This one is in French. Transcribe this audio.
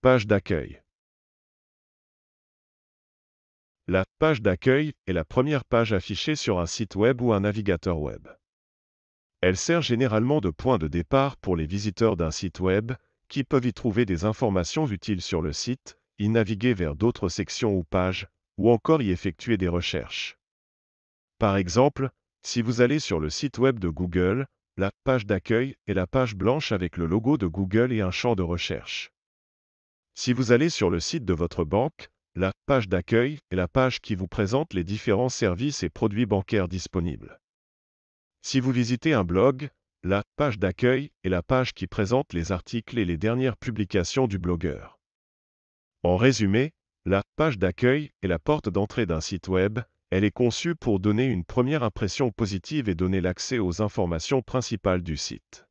Page d'accueil. La page d'accueil est la première page affichée sur un site web ou un navigateur web. Elle sert généralement de point de départ pour les visiteurs d'un site web, qui peuvent y trouver des informations utiles sur le site, y naviguer vers d'autres sections ou pages, ou encore y effectuer des recherches. Par exemple, si vous allez sur le site web de Google, la page d'accueil est la page blanche avec le logo de Google et un champ de recherche. Si vous allez sur le site de votre banque, la page d'accueil est la page qui vous présente les différents services et produits bancaires disponibles. Si vous visitez un blog, la page d'accueil est la page qui présente les articles et les dernières publications du blogueur. En résumé, la page d'accueil est la porte d'entrée d'un site web, elle est conçue pour donner une première impression positive et donner l'accès aux informations principales du site.